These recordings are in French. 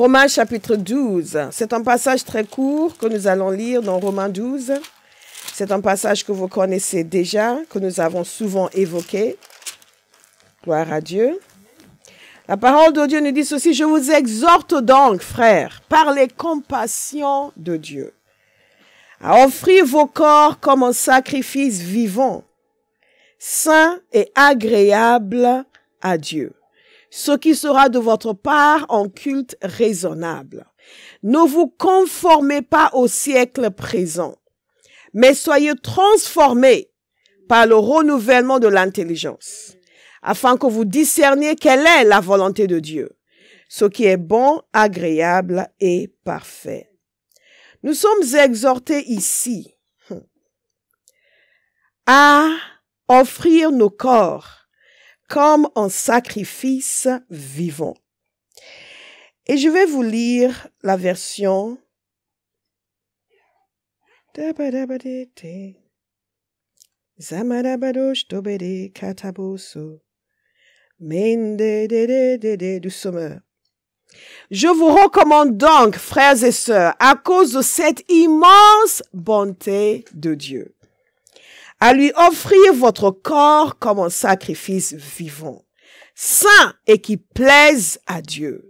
Romains chapitre 12. C'est un passage très court que nous allons lire dans Romains 12. C'est un passage que vous connaissez déjà, que nous avons souvent évoqué. Gloire à Dieu. La parole de Dieu nous dit ceci, je vous exhorte donc, frères, par les compassions de Dieu, à offrir vos corps comme un sacrifice vivant, sain et agréable à Dieu, ce qui sera de votre part en culte raisonnable. Ne vous conformez pas au siècle présent, mais soyez transformés par le renouvellement de l'intelligence, afin que vous discerniez quelle est la volonté de Dieu, ce qui est bon, agréable et parfait. Nous sommes exhortés ici à offrir nos corps comme un sacrifice vivant. Et je vais vous lire la version. Je vous recommande donc, frères et sœurs, à cause de cette immense bonté de Dieu, à lui offrir votre corps comme un sacrifice vivant, saint et qui plaise à Dieu.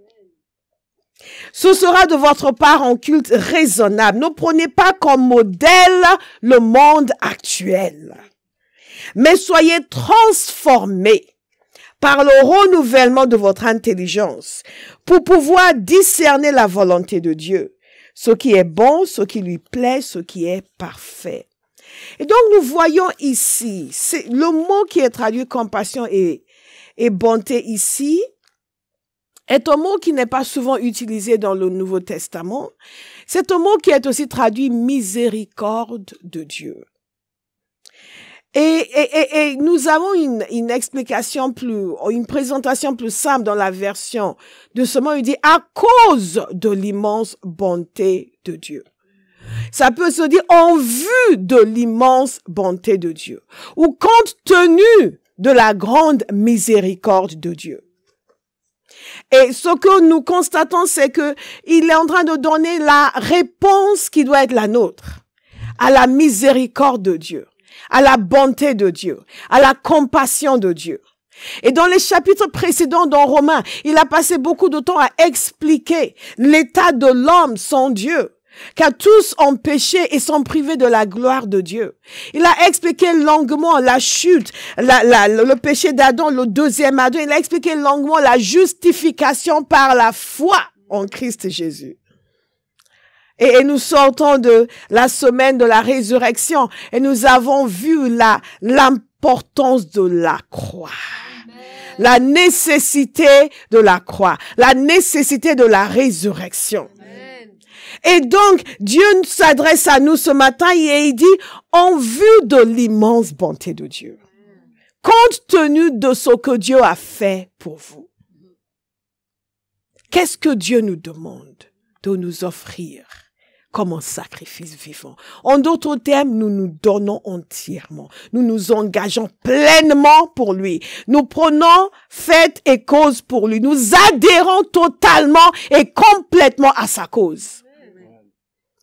Ce sera de votre part un culte raisonnable. Ne prenez pas comme modèle le monde actuel, mais soyez transformés par le renouvellement de votre intelligence pour pouvoir discerner la volonté de Dieu, ce qui est bon, ce qui lui plaît, ce qui est parfait. Et donc nous voyons ici, c'est le mot qui est traduit compassion et, bonté ici est un mot qui n'est pas souvent utilisé dans le Nouveau Testament. C'est un mot qui est aussi traduit miséricorde de Dieu. Et, et, et, nous avons une, une, explication plus, une présentation plus simple dans la version de ce mot. Il dit à cause de l'immense bonté de Dieu. Ça peut se dire en vue de l'immense bonté de Dieu ou compte tenu de la grande miséricorde de Dieu. Et ce que nous constatons, c'est que il est en train de donner la réponse qui doit être la nôtre à la miséricorde de Dieu, à la bonté de Dieu, à la compassion de Dieu. Et dans les chapitres précédents dans Romains, il a passé beaucoup de temps à expliquer l'état de l'homme sans Dieu car tous ont péché et sont privés de la gloire de Dieu. Il a expliqué longuement la chute, le péché d'Adam, le deuxième Adam. Il a expliqué longuement la justification par la foi en Christ Jésus. Et, nous sortons de la semaine de la résurrection et nous avons vu la, l'importance de la croix la nécessité de la croix, la nécessité de la résurrection. Amen. Et donc, Dieu s'adresse à nous ce matin et il dit, en vue de l'immense bonté de Dieu, compte tenu de ce que Dieu a fait pour vous, qu'est-ce que Dieu nous demande de nous offrir comme un sacrifice vivant. En d'autres termes, nous nous donnons entièrement. Nous nous engageons pleinement pour lui. Nous prenons fait et cause pour lui. Nous adhérons totalement et complètement à sa cause.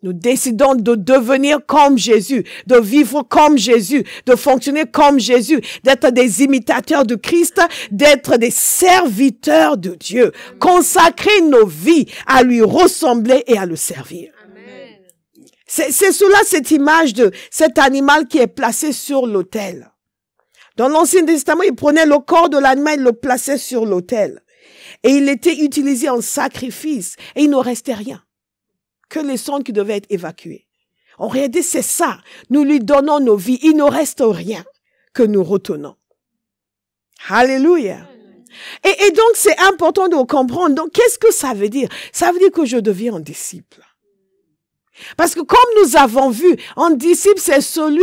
Nous décidons de devenir comme Jésus, de vivre comme Jésus, de fonctionner comme Jésus, d'être des imitateurs de Christ, d'être des serviteurs de Dieu, consacrer nos vies à lui ressembler et à le servir. C'est cela, cette image de cet animal qui est placé sur l'autel. Dans l'Ancien Testament, il prenait le corps de l'animal et le plaçait sur l'autel. Et il était utilisé en sacrifice et il ne restait rien que les sondes qui devaient être évacués. En réalité, c'est ça. Nous lui donnons nos vies. Il ne reste rien que nous retenons. Alléluia. Et, donc, c'est important de comprendre. Donc, qu'est-ce que ça veut dire? Ça veut dire que je deviens un disciple. Parce que comme nous avons vu, un disciple, c'est celui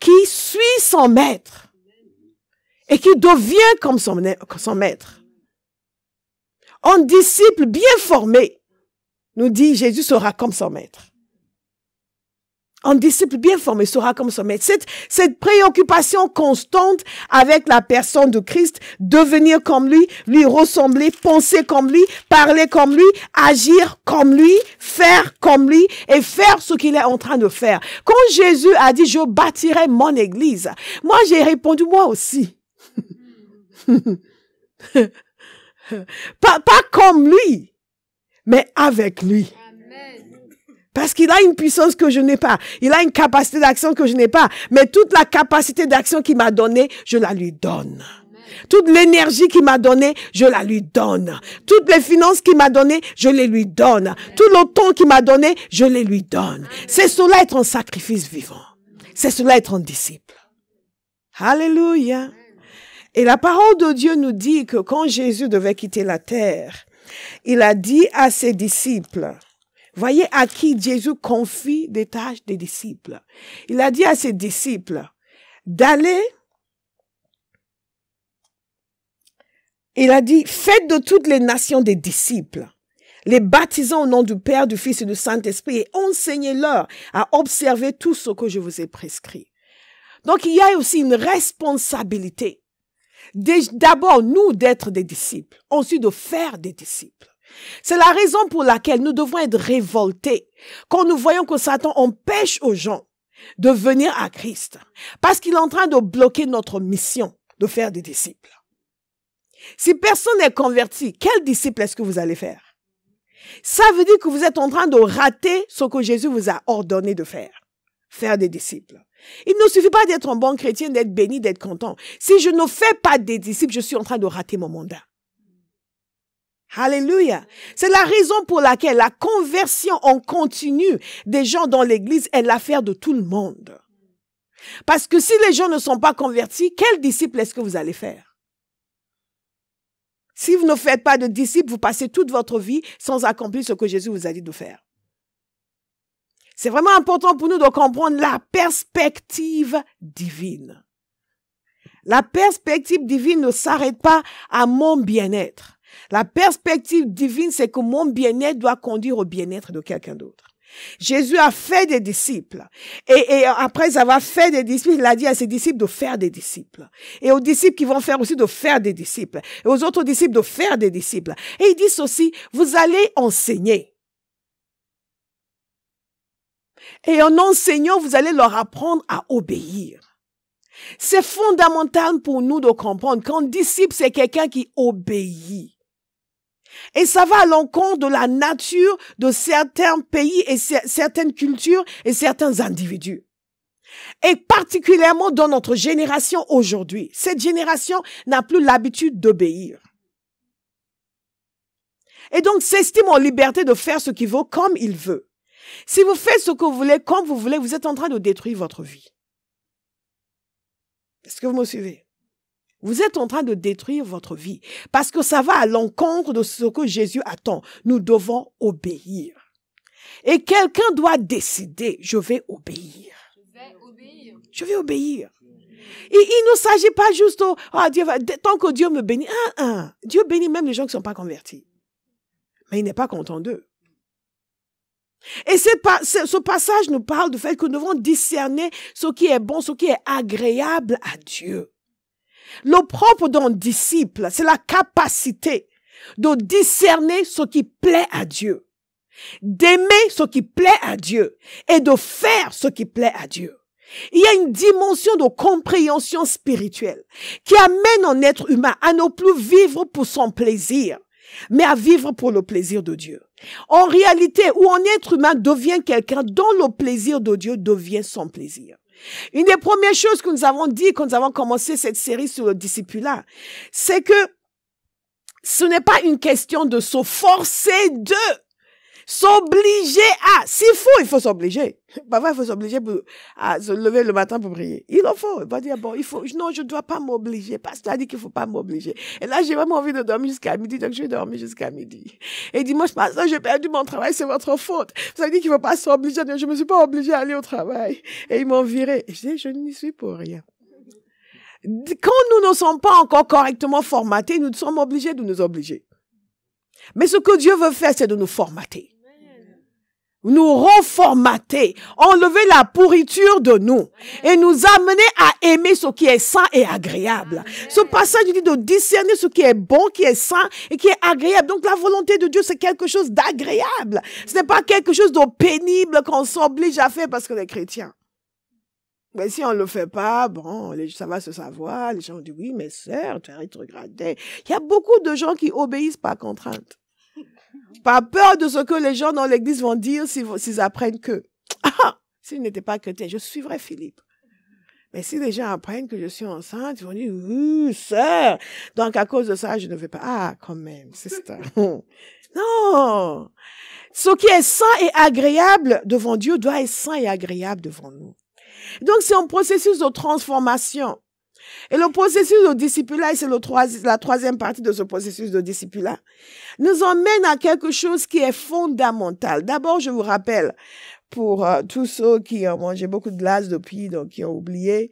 qui suit son maître et qui devient comme son maître. Un disciple bien formé nous dit Jésus sera comme son maître. Un disciple bien formé sera comme son maître. Cette, cette préoccupation constante avec la personne de Christ, devenir comme lui, lui ressembler, penser comme lui, parler comme lui, agir comme lui, faire comme lui et faire ce qu'il est en train de faire. Quand Jésus a dit, je bâtirai mon église, moi j'ai répondu, moi aussi. pas, pas comme lui mais avec lui. Parce qu'il a une puissance que je n'ai pas. Il a une capacité d'action que je n'ai pas. Mais toute la capacité d'action qu'il m'a donnée, je la lui donne. Toute l'énergie qu'il m'a donnée, je la lui donne. Toutes les finances qu'il m'a données, je les lui donne. Tout le temps qu'il m'a donné, je les lui donne. C'est cela être un sacrifice vivant. C'est cela être un disciple. Alléluia. Et la parole de Dieu nous dit que quand Jésus devait quitter la terre, il a dit à ses disciples, voyez à qui Jésus confie des tâches des disciples. Il a dit à ses disciples d'aller, il a dit, faites de toutes les nations des disciples les baptisant au nom du Père, du Fils et du Saint-Esprit et enseignez-leur à observer tout ce que je vous ai prescrit. Donc il y a aussi une responsabilité. D'abord, nous d'être des disciples, ensuite de faire des disciples. C'est la raison pour laquelle nous devons être révoltés quand nous voyons que Satan empêche aux gens de venir à Christ parce qu'il est en train de bloquer notre mission de faire des disciples. Si personne n'est converti, quel disciple est-ce que vous allez faire? Ça veut dire que vous êtes en train de rater ce que Jésus vous a ordonné de faire, faire des disciples. Il ne suffit pas d'être un bon chrétien, d'être béni, d'être content. Si je ne fais pas des disciples, je suis en train de rater mon mandat. Alléluia. C'est la raison pour laquelle la conversion en continu des gens dans l'église est l'affaire de tout le monde. Parce que si les gens ne sont pas convertis, quels disciples est-ce que vous allez faire? Si vous ne faites pas de disciples, vous passez toute votre vie sans accomplir ce que Jésus vous a dit de faire. C'est vraiment important pour nous de comprendre la perspective divine. La perspective divine ne s'arrête pas à mon bien-être. La perspective divine, c'est que mon bien-être doit conduire au bien-être de quelqu'un d'autre. Jésus a fait des disciples. Et, après avoir fait des disciples, il a dit à ses disciples de faire des disciples. Et aux disciples qui vont faire aussi de faire des disciples. Et aux autres disciples de faire des disciples. Et il dit aussi, vous allez enseigner. Et en enseignant, vous allez leur apprendre à obéir. C'est fondamental pour nous de comprendre qu'un disciple, c'est quelqu'un qui obéit. Et ça va à l'encontre de la nature de certains pays et certaines cultures et certains individus. Et particulièrement dans notre génération aujourd'hui. Cette génération n'a plus l'habitude d'obéir. Et donc s'estime en liberté de faire ce qu'il veut comme il veut. Si vous faites ce que vous voulez, comme vous voulez, vous êtes en train de détruire votre vie. Est-ce que vous me suivez vous êtes en train de détruire votre vie parce que ça va à l'encontre de ce que Jésus attend. Nous devons obéir. Et quelqu'un doit décider, je vais obéir. Je vais obéir. il ne s'agit pas juste, ah, Dieu tant que Dieu me bénit. Dieu bénit même les gens qui ne sont pas convertis. Mais il n'est pas content d'eux. Et ce passage nous parle du fait que nous devons discerner ce qui est bon, ce qui est agréable à Dieu. Le propre d'un disciple, c'est la capacité de discerner ce qui plaît à Dieu, d'aimer ce qui plaît à Dieu et de faire ce qui plaît à Dieu. Il y a une dimension de compréhension spirituelle qui amène un être humain à ne plus vivre pour son plaisir, mais à vivre pour le plaisir de Dieu. En réalité, où un être humain devient quelqu'un dont le plaisir de Dieu devient son plaisir. Une des premières choses que nous avons dit quand nous avons commencé cette série sur le discipulat, c'est que ce n'est pas une question de se forcer de. S'obliger à, s'il faut, il faut s'obliger. Parfois, il faut s'obliger à se lever le matin pour prier. Il en faut. Il va dire, bon, il faut, non, je ne dois pas m'obliger. Parce qu'il a dit qu'il ne faut pas m'obliger. Et là, j'ai vraiment envie de dormir jusqu'à midi, donc je vais dormir jusqu'à midi. Et dimanche matin, j'ai perdu mon travail, c'est votre faute. Ça veut dire qu'il ne faut pas s'obliger. Je ne me suis pas obligée à aller au travail. Et ils m'ont viré. je dis, je n'y suis pour rien quand nous ne sommes pas encore correctement formatés, nous sommes obligés de nous obliger. Mais ce que Dieu veut faire, c'est de nous formater nous reformater, enlever la pourriture de nous et nous amener à aimer ce qui est sain et agréable. Ce passage dit de discerner ce qui est bon, qui est sain et qui est agréable. Donc la volonté de Dieu, c'est quelque chose d'agréable. Ce n'est pas quelque chose de pénible qu'on s'oblige à faire parce que les chrétiens. Mais si on ne le fait pas, bon, ça va se savoir. Les gens disent, oui, mais sœur, tu as rétrogradé. Il y a beaucoup de gens qui obéissent par contrainte. Pas peur de ce que les gens dans l'église vont dire s'ils apprennent que, ah, s'ils n'étaient pas chrétiens, je suivrais Philippe. Mais si les gens apprennent que je suis enceinte, ils vont dire, oui, sœur. Donc, à cause de ça, je ne vais pas. Ah, quand même, ça. » non. Ce qui est sain et agréable devant Dieu doit être sain et agréable devant nous. Donc, c'est un processus de transformation. Et le processus de discipula, et c'est troisième la troisième partie de ce processus de discipula, nous emmène à quelque chose qui est fondamental. D'abord, je vous rappelle, pour euh, tous ceux qui ont mangé beaucoup de glace depuis, donc qui ont oublié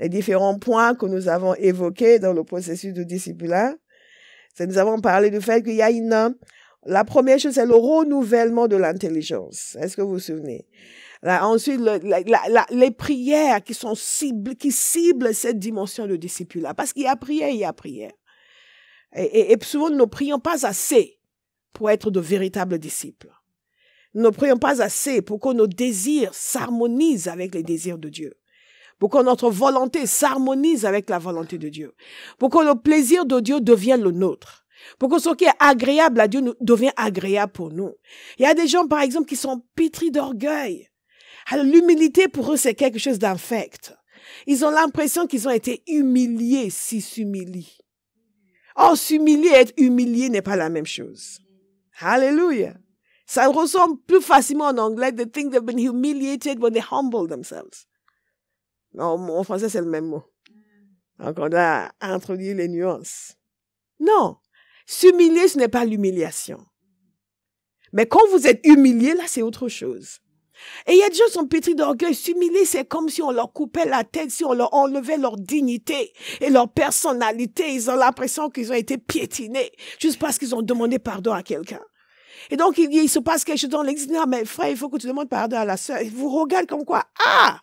les différents points que nous avons évoqués dans le processus de discipula, c'est nous avons parlé du fait qu'il y a une... La première chose, c'est le renouvellement de l'intelligence. Est-ce que vous vous souvenez ensuite, les prières qui sont cibles, qui ciblent cette dimension de disciple-là. Parce qu'il y a prière, il y a prière. Et, et souvent, nous ne prions pas assez pour être de véritables disciples. Nous ne prions pas assez pour que nos désirs s'harmonisent avec les désirs de Dieu pour que notre volonté s'harmonise avec la volonté de Dieu, pour que le plaisir de Dieu devienne le nôtre, pour que ce qui est agréable à Dieu devienne agréable pour nous. Il y a des gens, par exemple, qui sont pétris d'orgueil. Ah, l'humilité pour eux, c'est quelque chose d'infect. Ils ont l'impression qu'ils ont été humiliés s'ils s'humilient. Or, s'humilier et être humilié n'est pas la même chose. Hallelujah. Ça ressemble plus facilement en anglais de think they've been humiliated when they humble themselves. Non, en français, c'est le même mot. Donc, on a introduit les nuances. Non. S'humilier, ce n'est pas l'humiliation. Mais quand vous êtes humilié, là, c'est autre chose. Et il y a des gens qui sont pétris d'orgueil. S'humilier, c'est comme si on leur coupait la tête, si on leur enlevait leur dignité et leur personnalité. Ils ont l'impression qu'ils ont été piétinés juste parce qu'ils ont demandé pardon à quelqu'un. Et donc, il, se passe quelque chose dans l'église. Non, mais frère, il faut que tu demandes pardon à la sœur. Ils vous regardent comme quoi, ah!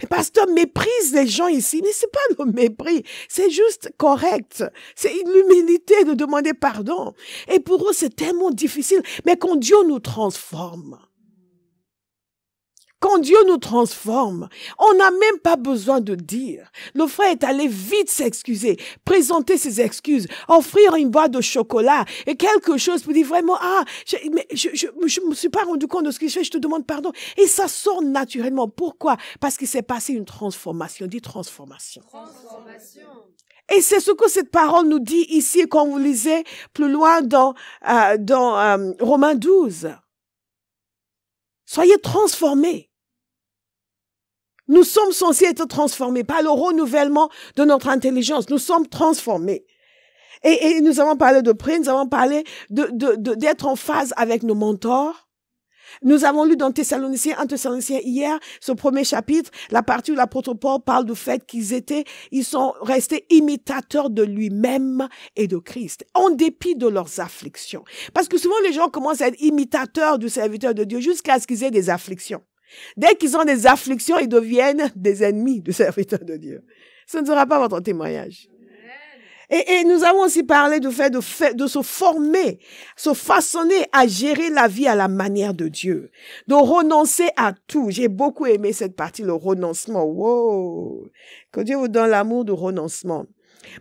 Mais pasteur méprise les gens ici. Mais c'est pas le mépris. C'est juste correct. C'est l'humilité de demander pardon. Et pour eux, c'est tellement difficile. Mais quand Dieu nous transforme, quand Dieu nous transforme, on n'a même pas besoin de dire. Le frère est allé vite s'excuser, présenter ses excuses, offrir une boîte de chocolat et quelque chose pour dire vraiment, ah, je, ne je, me suis pas rendu compte de ce que je fais, je te demande pardon. Et ça sort naturellement. Pourquoi? Parce qu'il s'est passé une transformation. Dit transformation. Transformation. Et c'est ce que cette parole nous dit ici quand vous lisez plus loin dans, euh, dans euh, Romains 12. Soyez transformés. Nous sommes censés être transformés par le renouvellement de notre intelligence. Nous sommes transformés. Et, nous avons parlé de prix, nous avons parlé d'être de, en phase avec nos mentors. Nous avons lu dans Thessaloniciens, en Thessaloniciens hier, ce premier chapitre, la partie où l'apôtre Paul parle du fait qu'ils étaient, ils sont restés imitateurs de lui-même et de Christ, en dépit de leurs afflictions. Parce que souvent les gens commencent à être imitateurs du serviteur de Dieu jusqu'à ce qu'ils aient des afflictions. Dès qu'ils ont des afflictions, ils deviennent des ennemis du serviteur de Dieu. Ce ne sera pas votre témoignage. Et, nous avons aussi parlé du fait de, fait de se former, se façonner à gérer la vie à la manière de Dieu, de renoncer à tout. J'ai beaucoup aimé cette partie, le renoncement. Wow! Que Dieu vous donne l'amour du renoncement.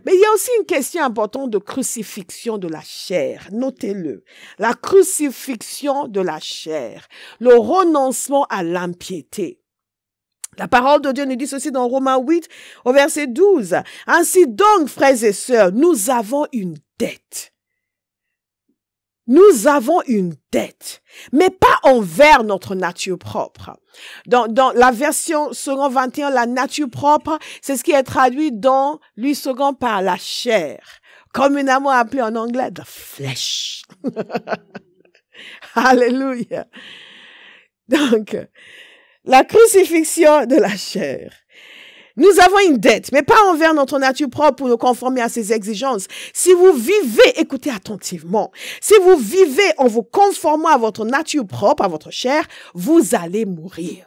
Mais il y a aussi une question importante de crucifixion de la chair. Notez-le. La crucifixion de la chair. Le renoncement à l'impiété. La parole de Dieu nous dit ceci dans Romains 8 au verset 12. Ainsi donc, frères et sœurs, nous avons une dette nous avons une tête mais pas envers notre nature propre. Dans, la version second 21, la nature propre, c'est ce qui est traduit dans lui second par la chair, comme communément appelée en anglais de flesh. Alléluia. Donc, la crucifixion de la chair. Nous avons une dette, mais pas envers notre nature propre pour nous conformer à ses exigences. Si vous vivez, écoutez attentivement, si vous vivez en vous conformant à votre nature propre, à votre chair, vous allez mourir.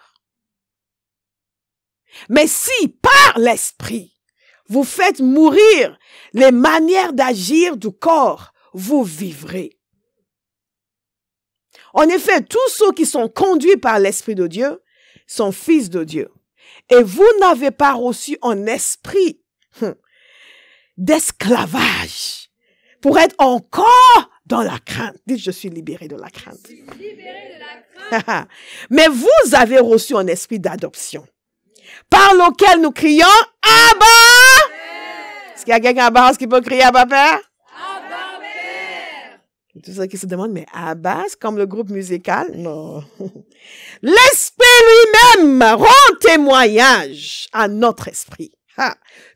Mais si par l'esprit, vous faites mourir les manières d'agir du corps, vous vivrez. En effet, tous ceux qui sont conduits par l'Esprit de Dieu sont fils de Dieu et vous n'avez pas reçu un esprit hum, d'esclavage pour être encore dans la crainte. Dites, je suis libéré de la crainte. Mais vous avez reçu un esprit d'adoption par lequel nous crions Abba. Est-ce qu'il y a quelqu'un à base qui peut crier Abba Abba Père. Tout qui se demande, mais Abba, comme le groupe musical? Non. L'esprit lui-même rend témoignage à notre esprit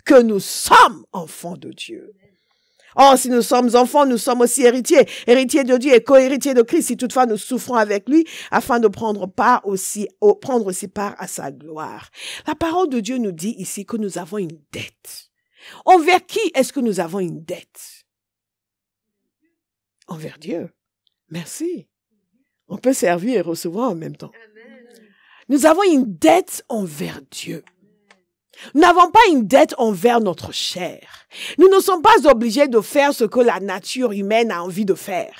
que nous sommes enfants de Dieu. Or, oh, si nous sommes enfants, nous sommes aussi héritiers, héritiers de Dieu et co-héritiers de Christ, si toutefois nous souffrons avec lui, afin de prendre part aussi, prendre aussi part à sa gloire. La parole de Dieu nous dit ici que nous avons une dette. Envers qui est-ce que nous avons une dette? Envers Dieu. Merci. On peut servir et recevoir en même temps. Nous avons une dette envers Dieu. Nous n'avons pas une dette envers notre chair. Nous ne sommes pas obligés de faire ce que la nature humaine a envie de faire.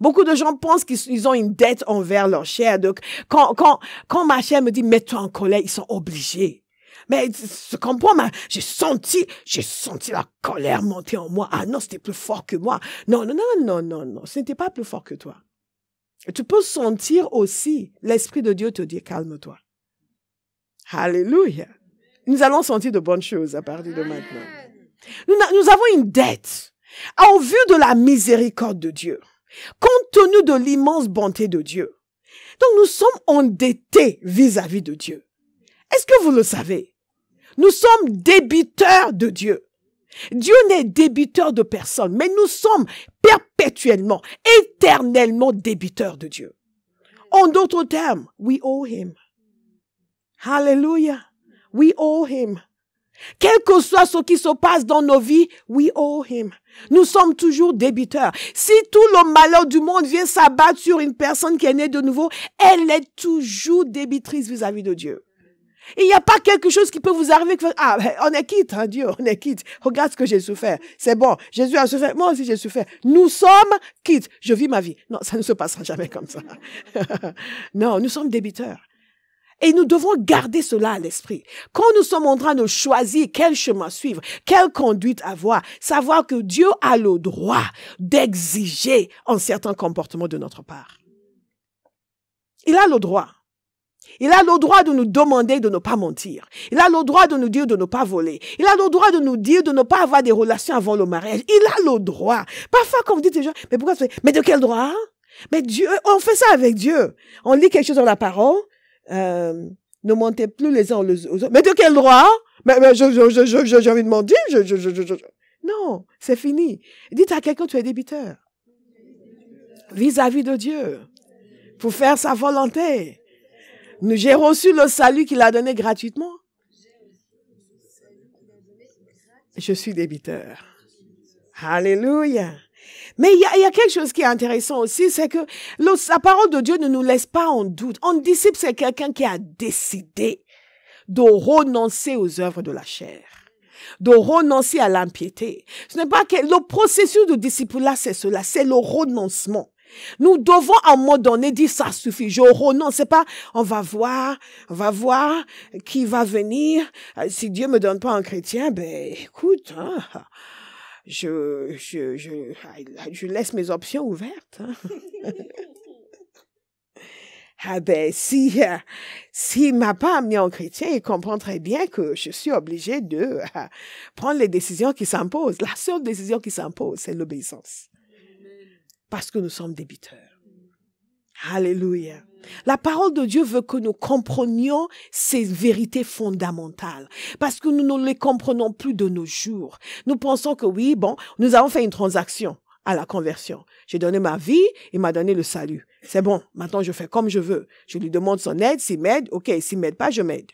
Beaucoup de gens pensent qu'ils ont une dette envers leur chair. Donc, quand, quand, quand ma chair me dit, mets-toi en colère, ils sont obligés. Mais je comprends, j'ai senti, j'ai senti la colère monter en moi. Ah non, c'était plus fort que moi. Non, non, non, non, non, non, ce n'était pas plus fort que toi. Tu peux sentir aussi l'Esprit de Dieu te dire calme-toi. Alléluia. Nous allons sentir de bonnes choses à partir de maintenant. Nous, avons une dette en vue de la miséricorde de Dieu, compte tenu de l'immense bonté de Dieu. Donc nous sommes endettés vis à -vis de Dieu. Est-ce que vous le savez Nous sommes débiteurs de Dieu. Dieu n'est débiteur de personne, mais nous sommes perpétuellement, éternellement débiteurs de Dieu. En d'autres termes, we owe him. Hallelujah. We owe him. Quel que soit ce qui se passe dans nos vies, we owe him. Nous sommes toujours débiteurs. Si tout le malheur du monde vient s'abattre sur une personne qui est née de nouveau, elle est toujours débitrice vis-à-vis -vis de Dieu. Il n'y a pas quelque chose qui peut vous arriver. Ah, on est quitte, hein, Dieu, on est quitte. Regarde ce que j'ai souffert. C'est bon. Jésus a souffert. Moi aussi, j'ai souffert. Nous sommes quittes. Je vis ma vie. Non, ça ne se passera jamais comme ça. non, nous sommes débiteurs. Et nous devons garder cela à l'esprit. Quand nous sommes en train de choisir quel chemin suivre, quelle conduite avoir, savoir que Dieu a le droit d'exiger un certain comportement de notre part. Il a le droit. Il a le droit de nous demander de ne pas mentir. Il a le droit de nous dire de ne pas voler. Il a le droit de nous dire de ne pas avoir des relations avant le mariage. Il a le droit. Parfois, quand vous dites aux gens, mais pourquoi mais de quel droit? Mais Dieu, on fait ça avec Dieu. On lit quelque chose dans la parole, euh, ne mentez plus les uns aux autres. Mais de quel droit? Mais, j'ai envie de mentir. Non, c'est fini. Dites à quelqu'un, tu es débiteur. Vis-à-vis de Dieu. Pour faire sa volonté. J'ai reçu le salut qu'il a donné gratuitement. Je suis débiteur. Alléluia. Mais il y, a quelque chose qui est intéressant aussi, c'est que la parole de Dieu ne nous laisse pas en doute. Un disciple, c'est quelqu'un qui a décidé de renoncer aux œuvres de la chair, de renoncer à l'impiété. Ce n'est pas que le processus de disciple là, c'est cela, c'est le renoncement. Nous devons à un moment donné dire ça suffit. Je renonce. pas on va voir, on va voir qui va venir. Euh, si Dieu me donne pas un chrétien, ben écoute, hein, je, je, je, laisse mes options ouvertes. Hein. ah ben si euh, si m'a pas amené en chrétien, il comprend très bien que je suis obligée de euh, prendre les décisions qui s'imposent. La seule décision qui s'impose, c'est l'obéissance parce que nous sommes débiteurs. Alléluia. La parole de Dieu veut que nous comprenions ces vérités fondamentales parce que nous ne les comprenons plus de nos jours. Nous pensons que oui, bon, nous avons fait une transaction à la conversion. J'ai donné ma vie, il m'a donné le salut. C'est bon, maintenant je fais comme je veux. Je lui demande son aide, s'il m'aide, ok, s'il m'aide pas, je m'aide.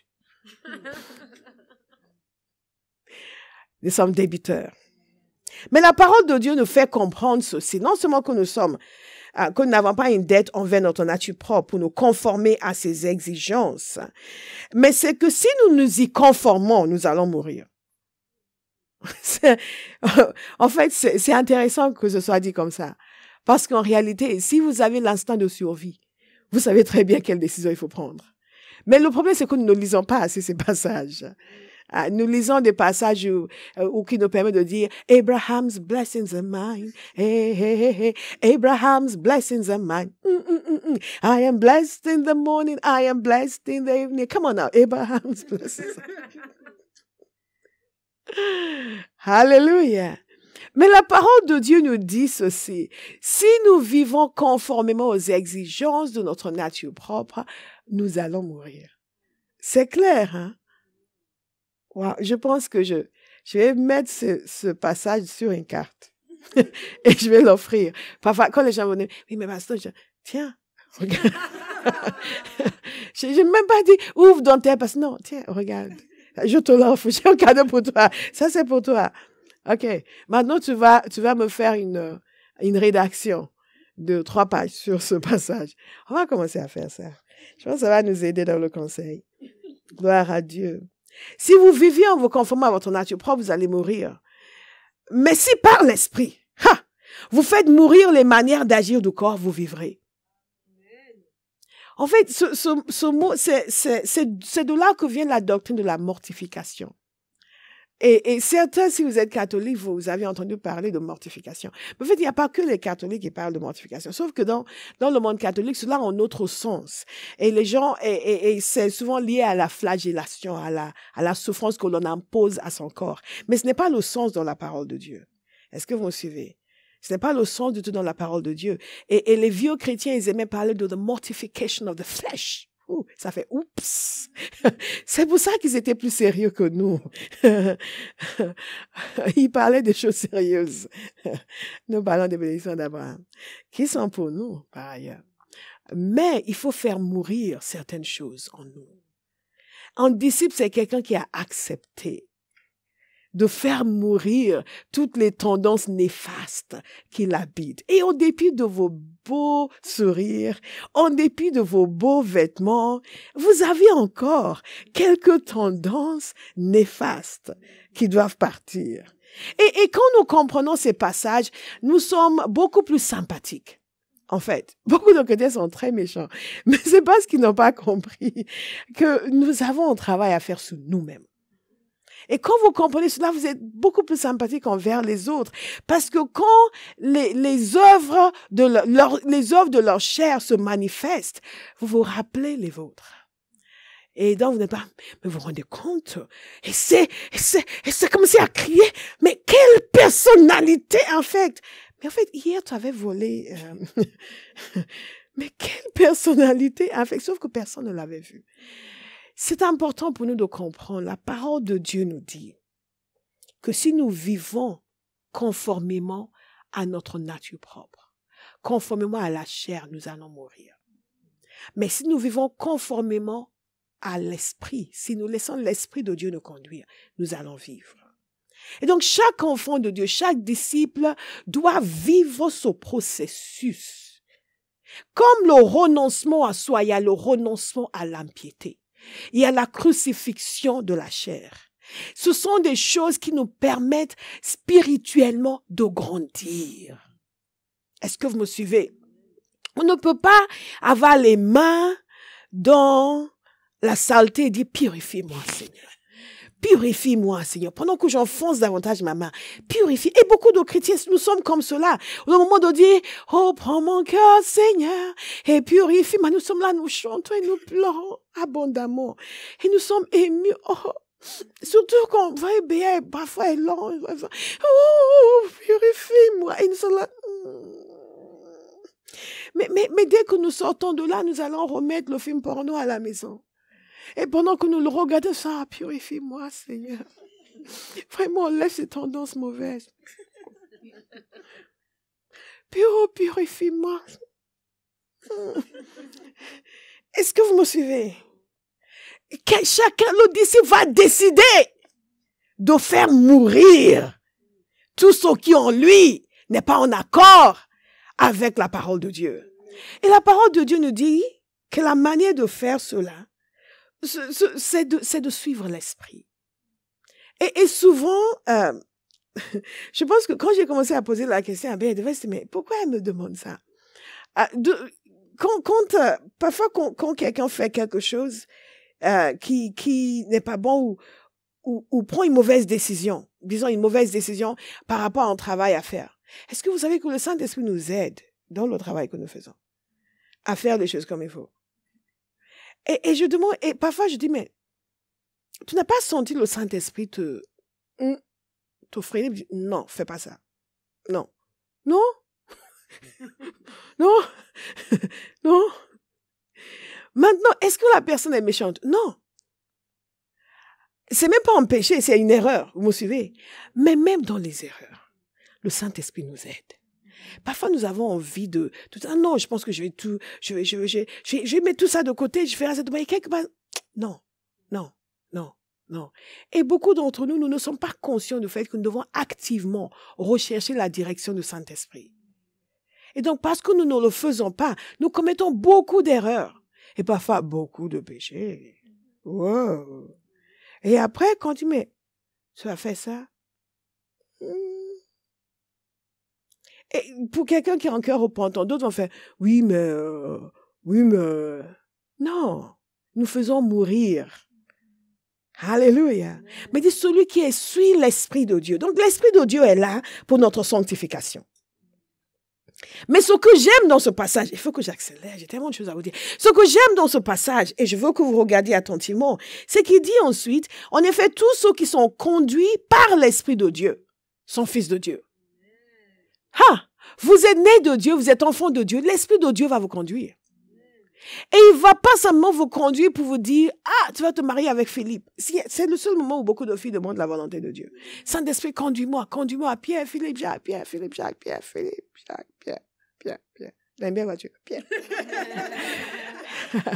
nous sommes débiteurs. Mais la parole de Dieu nous fait comprendre ceci. Non seulement que nous sommes, euh, que nous n'avons pas une dette envers notre nature propre pour nous conformer à ses exigences, mais c'est que si nous nous y conformons, nous allons mourir. en fait, c'est intéressant que ce soit dit comme ça. Parce qu'en réalité, si vous avez l'instinct de survie, vous savez très bien quelle décision il faut prendre. Mais le problème, c'est que nous ne lisons pas assez ces passages. Ah, nous lisons des passages euh, où, qui nous permettent de dire Abraham's blessings are mine. Hey, hey, hey, Abraham's blessings are mine. Mm, mm, mm, I am blessed in the morning. I am blessed in the evening. Come on now, Abraham's blessings. Hallelujah. Mais la parole de Dieu nous dit ceci. Si nous vivons conformément aux exigences de notre nature propre, nous allons mourir. C'est clair, hein? Wow. Je pense que je, je vais mettre ce, passage sur une carte et je vais l'offrir. Parfois, quand les gens vont dire, oui, mais pasteur, je, tiens, regarde. je n'ai même pas dit, ouvre dans tes parce Non, tiens, regarde. Je te l'offre, j'ai un cadeau pour toi. Ça, c'est pour toi. OK. Maintenant, tu vas, tu vas me faire une, une rédaction de trois pages sur ce passage. On va commencer à faire ça. Je pense que ça va nous aider dans le conseil. Gloire à Dieu. Si vous vivez en vous conformant à votre nature propre, vous allez mourir. Mais si par l'esprit, vous faites mourir les manières d'agir du corps, vous vivrez. En fait, ce mot, c'est de là que vient la doctrine de la mortification. Et, certains, si vous êtes catholique, vous avez entendu parler de mortification. Mais en fait, il n'y a pas que les catholiques qui parlent de mortification. Sauf que dans, dans le monde catholique, cela a un autre sens. Et les gens, et, et, c'est souvent lié à la flagellation, à la, à la souffrance que l'on impose à son corps. Mais ce n'est pas le sens dans la parole de Dieu. Est-ce que vous me suivez? Ce n'est pas le sens du tout dans la parole de Dieu. Et, et les vieux chrétiens, ils aimaient parler de the mortification of the flesh ça fait oups. C'est pour ça qu'ils étaient plus sérieux que nous. Ils parlaient des choses sérieuses. Nous parlons des bénédictions d'Abraham, qui sont pour nous, par ailleurs. Mais il faut faire mourir certaines choses en nous. Un disciple, c'est quelqu'un qui a accepté de faire mourir toutes les tendances néfastes qui l'habitent. Et en dépit de vos beaux sourires, en dépit de vos beaux vêtements, vous avez encore quelques tendances néfastes qui doivent partir. Et, quand nous comprenons ces passages, nous sommes beaucoup plus sympathiques. En fait, beaucoup d'enquêteurs sont très méchants, mais c'est parce qu'ils n'ont pas compris que nous avons un travail à faire sur nous-mêmes. Et quand vous comprenez cela, vous êtes beaucoup plus sympathique envers les autres. Parce que quand les, les œuvres de leur, les œuvres de leur chair se manifestent, vous vous rappelez les vôtres. Et donc, vous n'êtes pas, mais vous vous rendez compte, et c'est, c'est, c'est comme si à crier, mais quelle personnalité, en fait. Mais en fait, hier, tu avais volé, euh, mais quelle personnalité, en fait, sauf que personne ne l'avait vu. C'est important pour nous de comprendre, la parole de Dieu nous dit que si nous vivons conformément à notre nature propre, conformément à la chair, nous allons mourir. Mais si nous vivons conformément à l'esprit, si nous laissons l'esprit de Dieu nous conduire, nous allons vivre. Et donc chaque enfant de Dieu, chaque disciple doit vivre ce processus. Comme le renoncement à soi, il le renoncement à l'impiété. Il y a la crucifixion de la chair. Ce sont des choses qui nous permettent spirituellement de grandir. Est-ce que vous me suivez On ne peut pas avoir les mains dans la saleté et dire purifie-moi Seigneur. Purifie-moi, Seigneur, pendant que j'enfonce davantage ma main. Purifie. Et beaucoup de chrétiens, nous sommes comme cela. Au moment de dire, oh, prends mon cœur, Seigneur, et purifie. moi nous sommes là, nous chantons et nous pleurons abondamment. Et nous sommes émus. Oh, Surtout quand va bien, parfois est Oh, purifie-moi. Et Mais, mais dès que nous sortons de là, nous allons remettre le film porno à la maison. Et pendant que nous le regardons, ça, purifie-moi, Seigneur. Vraiment, laisse ces tendances mauvaises. Pure, purifie-moi. Est-ce que vous me suivez? Chacun nous va décider de faire mourir tout ce qui en lui n'est pas en accord avec la parole de Dieu. Et la parole de Dieu nous dit que la manière de faire cela, c'est de, de, suivre l'esprit. Et, souvent, euh, je pense que quand j'ai commencé à poser la question à Béa de mais pourquoi elle me demande ça ah, quand, euh, Parfois, quand, quelqu'un fait quelque chose euh, qui, qui n'est pas bon ou, ou, ou, prend une mauvaise décision, disons une mauvaise décision par rapport à un travail à faire, est-ce que vous savez que le Saint-Esprit nous aide dans le travail que nous faisons à faire les choses comme il faut et, je demande, et parfois je dis, mais tu n'as pas senti le Saint-Esprit te, mm, te freiner? Non, fais pas ça. Non. Non? non? non? Maintenant, est-ce que la personne est méchante? Non. C'est même pas un péché, c'est une erreur, vous me suivez? Mais même dans les erreurs, le Saint-Esprit nous aide. Parfois, nous avons envie de, tout. ah non, je pense que je vais tout, je vais, je vais, je vais, mettre tout ça de côté, je vais rester de quelque part. Non, non, non. Non. Et beaucoup d'entre nous, nous ne sommes pas conscients du fait que nous devons activement rechercher la direction du Saint-Esprit. Et donc, parce que nous ne le faisons pas, nous commettons beaucoup d'erreurs et parfois beaucoup de péchés. Wow. Et après, quand tu mets, tu as fait ça, hmm. Et pour quelqu'un qui est encore repentant, d'autres vont faire oui, mais euh, oui, mais non, nous faisons mourir. Alléluia. Mais c'est celui qui essuie l'Esprit de Dieu. Donc l'Esprit de Dieu est là pour notre sanctification. Mais ce que j'aime dans ce passage, il faut que j'accélère, j'ai tellement de choses à vous dire. Ce que j'aime dans ce passage, et je veux que vous regardiez attentivement, c'est qu'il dit ensuite, en effet, tous ceux qui sont conduits par l'Esprit de Dieu sont fils de Dieu. Ha, vous êtes né de Dieu, vous êtes enfant de Dieu. L'Esprit de Dieu va vous conduire. Et il va pas seulement vous conduire pour vous dire, ah, tu vas te marier avec Philippe. C'est le seul moment où beaucoup de filles demandent la volonté de Dieu. Saint-Esprit, conduis-moi, conduis-moi à Pierre, Philippe, Jacques, Pierre, Philippe, Jacques, Pierre, Philippe, Jacques, Pierre, Pierre, Pierre. J'aime bien voiture. Pierre.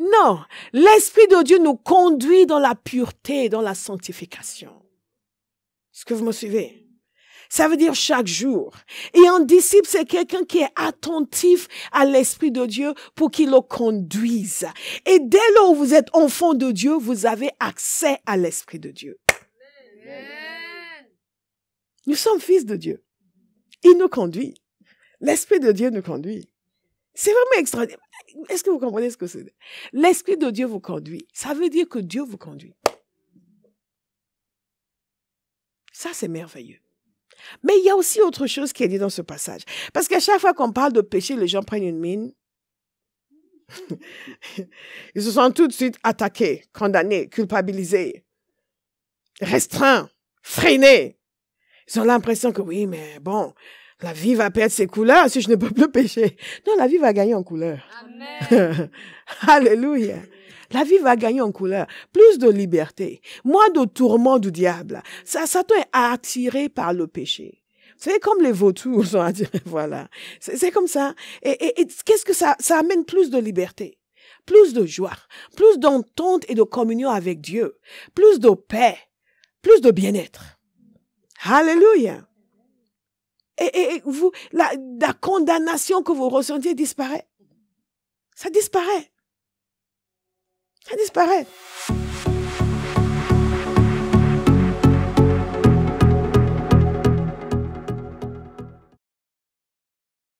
non, l'Esprit de Dieu nous conduit dans la pureté, dans la sanctification. Est-ce que vous me suivez? Ça veut dire chaque jour. Et un disciple, c'est quelqu'un qui est attentif à l'Esprit de Dieu pour qu'il le conduise. Et dès lors où vous êtes enfant de Dieu, vous avez accès à l'Esprit de Dieu. Nous sommes fils de Dieu. Il nous conduit. L'Esprit de Dieu nous conduit. C'est vraiment extraordinaire. Est-ce que vous comprenez ce que c'est? L'Esprit de Dieu vous conduit. Ça veut dire que Dieu vous conduit. Ça, c'est merveilleux. Mais il y a aussi autre chose qui est dit dans ce passage. Parce qu'à chaque fois qu'on parle de péché, les gens prennent une mine. Ils se sentent tout de suite attaqués, condamnés, culpabilisés, restreints, freinés. Ils ont l'impression que oui, mais bon, la vie va perdre ses couleurs si je ne peux plus pécher. Non, la vie va gagner en couleur. Amen. Alléluia. La vie va gagner en couleur. Plus de liberté. Moins de tourments du diable. Ça, Satan est attiré par le péché. C'est comme les vautours sont attirés, voilà. C'est comme ça. Et, qu'est-ce que ça, amène plus de liberté, plus de joie, plus d'entente et de communion avec Dieu, plus de paix, plus de bien-être. Alléluia. Et, vous, la condamnation que vous ressentiez disparaît. Ça disparaît ça disparaît.